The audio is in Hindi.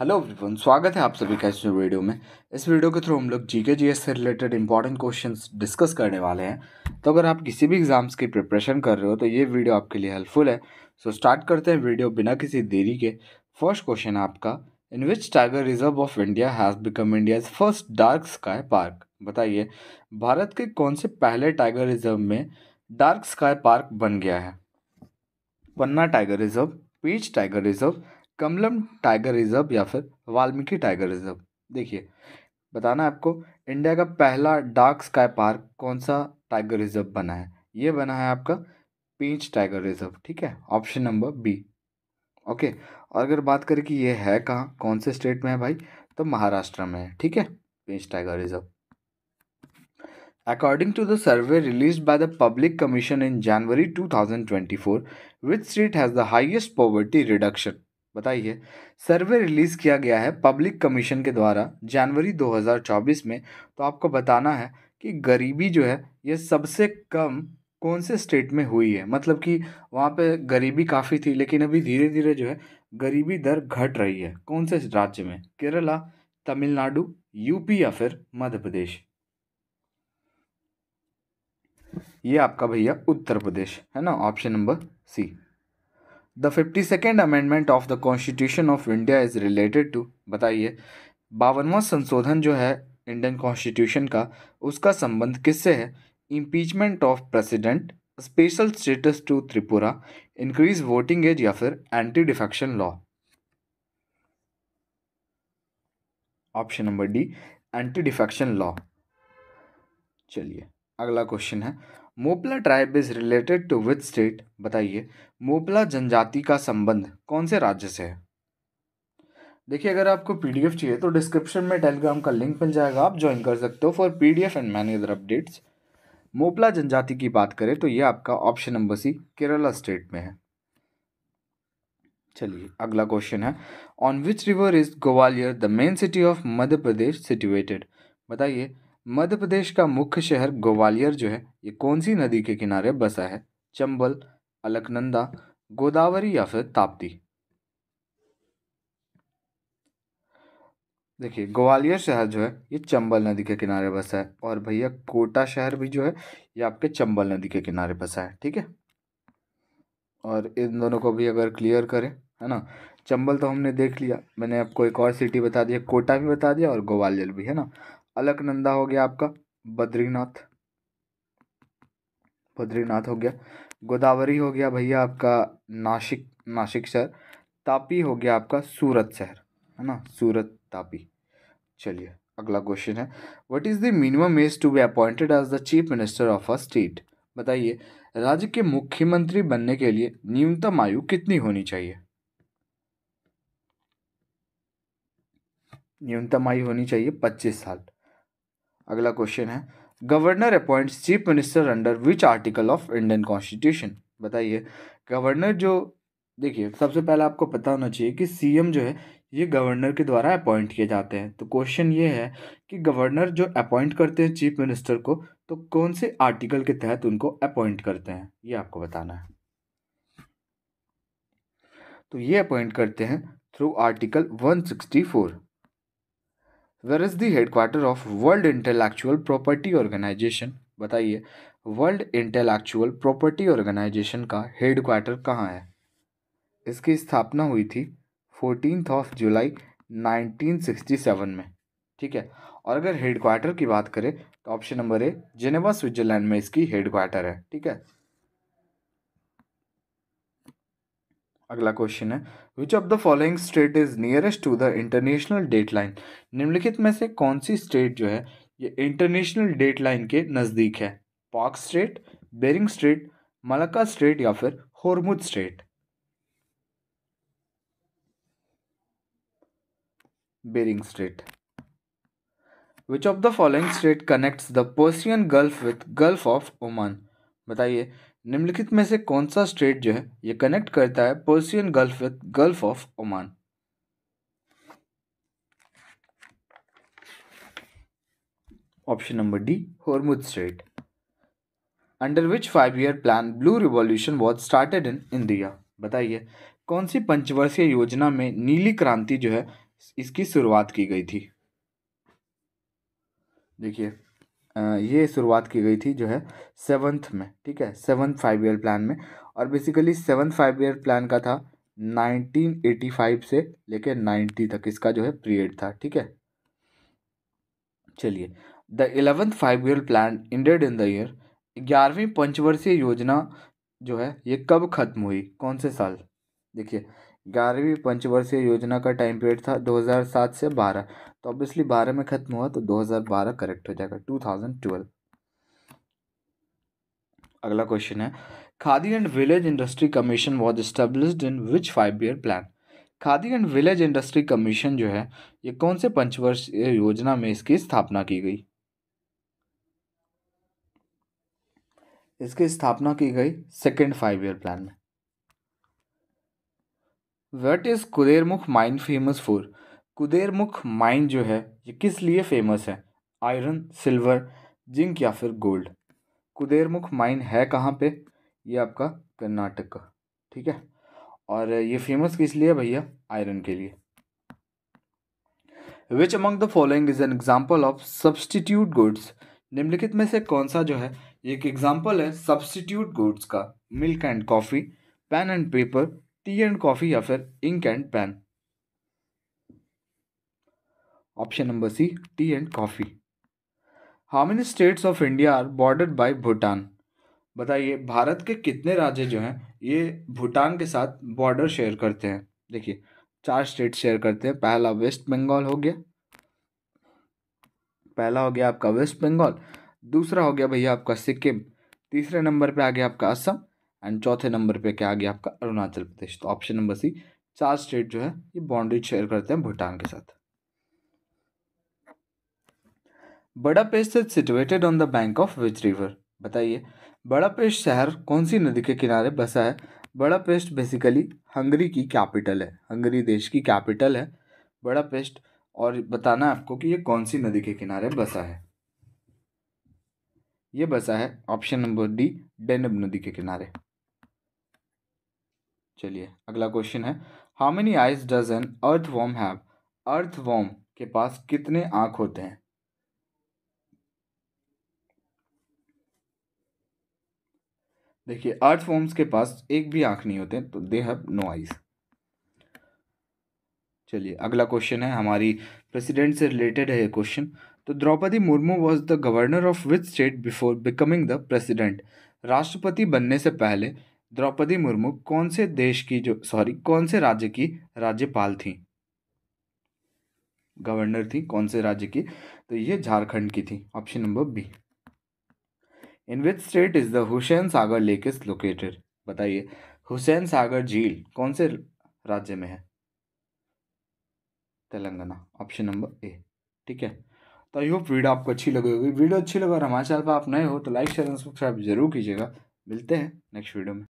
हेलो एवरीवन स्वागत है आप सभी का इस वीडियो में इस वीडियो के थ्रू हम लोग जीके जीएस से रिलेटेड इंपॉर्टेंट क्वेश्चंस डिस्कस करने वाले हैं तो अगर आप किसी भी एग्ज़ाम्स की प्रिपरेशन कर रहे हो तो ये वीडियो आपके लिए हेल्पफुल है सो so, स्टार्ट करते हैं वीडियो बिना किसी देरी के फर्स्ट क्वेश्चन आपका in which tiger reserve of India has become India first dark sky park बताइए भारत के कौन से पहले टाइगर रिजर्व में डार्क स्काई पार्क बन गया है Panna tiger reserve Pench tiger reserve Kamlang tiger reserve या फिर वाल्मीकि टाइगर रिजर्व देखिए बताना है आपको इंडिया का पहला डार्क स्काई पार्क कौन सा टाइगर रिजर्व बना है ये बना है आपका पीच टाइगर रिजर्व ठीक है ऑप्शन नंबर बी ओके और अगर बात करें कि ये है कहाँ कौन से स्टेट में है भाई तो महाराष्ट्र में है ठीक है Pench tiger reserve according to the survey release by the public commission in January two thousand twenty four with state has the highest poverty reduction बताइए सर्वे रिलीज़ किया गया है पब्लिक कमीशन के द्वारा जनवरी 2024 में तो आपको बताना है कि गरीबी जो है ये सबसे कम कौन से स्टेट में हुई है मतलब कि वहाँ पे गरीबी काफ़ी थी लेकिन अभी धीरे धीरे जो है गरीबी दर घट रही है कौन से राज्य में केरला तमिलनाडु यूपी या फिर मध्य प्रदेश ये आपका भैया उत्तर प्रदेश है ना option number C The fifty second amendment of the constitution of India is related to बताइए बावनवा संशोधन जो है इंडियन कॉन्स्टिट्यूशन का उसका संबंध किससे है impeachment of president special status to Tripura increase voting age या फिर anti defection law option number D anti defection law चलिए अगला क्वेश्चन है Moplah tribe is related to which state बताइए मोपला जनजाति का संबंध कौन से राज्य से है देखिए अगर आपको पीडीएफ चाहिए तो डिस्क्रिप्शन में टेलीग्राम का लिंक मिल जाएगा आप ज्वाइन कर सकते हो for PDF and many other updates Moplah जनजाति की बात करें तो ये आपका option number C Kerala state में है चलिए अगला क्वेश्चन है on which river is Gwalior the main city of Madhya Pradesh situated बताइए मध्य प्रदेश का मुख्य शहर ग्वालियर जो है ये कौन सी नदी के किनारे बसा है चंबल अलकनंदा गोदावरी या फिर ताप्ती देखिए ग्वालियर शहर जो है ये चंबल नदी के किनारे बसा है और भैया कोटा शहर भी जो है ये आपके चंबल नदी के किनारे बसा है ठीक है और इन दोनों को भी अगर क्लियर करें है ना चंबल तो हमने देख लिया मैंने आपको एक और सिटी बता दिया कोटा भी बता दिया और ग्वालियर भी है ना अलकनंदा हो गया आपका बद्रीनाथ बद्रीनाथ हो गया गोदावरी हो गया भैया आपका नासिक नासिक शहर तापी हो गया आपका सूरत शहर है ना सूरत तापी चलिए अगला क्वेश्चन है what is the minimum age to be appointed as the chief minister of a state बताइए राज्य के मुख्यमंत्री बनने के लिए न्यूनतम आयु कितनी होनी चाहिए न्यूनतम आयु होनी चाहिए पच्चीस साल अगला क्वेश्चन है governor appoint chief minister under which article of Indian constitution बताइए गवर्नर जो देखिए सबसे पहले आपको पता होना चाहिए कि सीएम जो है ये गवर्नर के द्वारा अपॉइंट किए जाते हैं तो क्वेश्चन ये है कि गवर्नर जो अपॉइंट करते हैं चीफ मिनिस्टर को तो कौन से आर्टिकल के तहत उनको अपॉइंट करते हैं ये आपको बताना है तो ये अपॉइंट करते हैं through article four where is the headquarter of world intellectual property organisation बताइए वर्ल्ड इंटेलेक्चुअल प्रॉपर्टी ऑर्गेनाइजेशन का हेडक्वार्टर कहाँ है इसकी स्थापना हुई थी फोर्टीन ऑफ जुलाई 1967 में ठीक है और अगर हेडक्वार्टर की बात करें तो option number A Geneva Switzerland में इसकी हेडक्वार्टर है ठीक है अगला क्वेश्चन है which of the following state is nearest to the international date line निम्नलिखित में से कौन सी स्टेट जो है ये इंटरनेशनल डेट लाइन के नज़दीक है Palk state Bering state Malacca state या फिर Hormuz state Bering state which of the following state connects the Persian Gulf with Gulf of Oman बताइए निम्नलिखित में से कौन सा स्ट्रेट जो है ये कनेक्ट करता है Persian Gulf with Gulf of Oman option number D Hormuz strait under which five year plan blue revolution was started in India बताइए कौन सी पंचवर्षीय योजना में नीली क्रांति जो है इसकी शुरुआत की गई थी देखिए ये शुरुआत की गई थी जो है सेवन्थ में ठीक है सेवन्थ फाइव ईयर प्लान में और basically seventh five year plan का था 1985 से लेकर 90 तक इसका जो है पीरियड था ठीक है चलिए the eleventh five year plan ended in the year ग्यारहवीं पंचवर्षीय योजना जो है ये कब खत्म हुई कौन से साल देखिए ग्यारहवीं पंचवर्षीय योजना का टाइम पीरियड था 2007 से 12 तो ऑब्वियसली 12 में ख़त्म हुआ तो 2012 करेक्ट हो जाएगा 2012 अगला क्वेश्चन है khadi and village industry commission was established in which five year plan khadi and village industry commission जो है ये कौन से पंचवर्षीय योजना में इसकी स्थापना की गई इसकी स्थापना की गई सेकेंड फाइव ईयर प्लान में what is Kudremukh mine famous for Kudremukh mine जो है ये किस लिए फेमस है आयरन सिल्वर जिंक या फिर गोल्ड कुदेरमुख माइन है कहाँ पे ये आपका कर्नाटक का ठीक है और ये फेमस किस लिए भैया आयरन के लिए which among the following is an example of substitute goods निम्नलिखित में से कौन सा जो है एक एग्जाम्पल है सब्सटीट्यूट गुड्स का milk and coffee pen and paper tea and coffee या फिर ink and pen option number C tea and coffee how many states of India are bordered by Bhutan बताइए भारत के कितने राज्य जो हैं ये भूटान के साथ बॉर्डर शेयर करते हैं देखिए चार स्टेट शेयर करते हैं पहला वेस्ट बंगाल हो गया पहला हो गया आपका वेस्ट बंगाल दूसरा हो गया भैया आपका सिक्किम तीसरे नंबर पे आ गया आपका असम एंड चौथे नंबर पे क्या आ गया आपका अरुणाचल प्रदेश तो ऑप्शन नंबर सी चार स्टेट जो है ये बाउंड्री शेयर करते हैं भूटान के साथ Budapest is situated on the bank of which river बताइए बड़ापेश शहर कौन सी नदी के किनारे बसा है बड़ा पेस्ट बेसिकली हंगरी की कैपिटल है हंगरी देश की कैपिटल है बड़ा पेस्ट और बताना आपको कि ये कौन सी नदी के किनारे बसा है ये बसा है ऑप्शन नंबर डी डेनब नदी के किनारे चलिए अगला क्वेश्चन है how many eyes does an earthworm have earthworm के पास कितने आँख होते हैं देखिए अर्थ फॉर्म्स के पास एक भी आंख नहीं होते तो दे हैव नो आइज चलिए अगला क्वेश्चन है हमारी प्रेसिडेंट से रिलेटेड है ये क्वेश्चन तो Draupadi Murmu was the governor of which state before becoming the president राष्ट्रपति बनने से पहले द्रौपदी मुर्मू कौन से देश की जो सॉरी कौन से राज्य की राज्यपाल थी गवर्नर थी कौन से राज्य की तो ये झारखंड की थी option number B in which state is the Hussain Sagar lake is located बताइए हुसैन सागर झील कौन से राज्य में है तेलंगाना ऑप्शन नंबर ए ठीक है तो आई होप वीडियो आपको अच्छी लगी होगी वीडियो अच्छी लगे और हमारे चैनल पर आप नए हो तो लाइक शेयर एंड सब्सक्राइब जरूर कीजिएगा मिलते हैं नेक्स्ट वीडियो में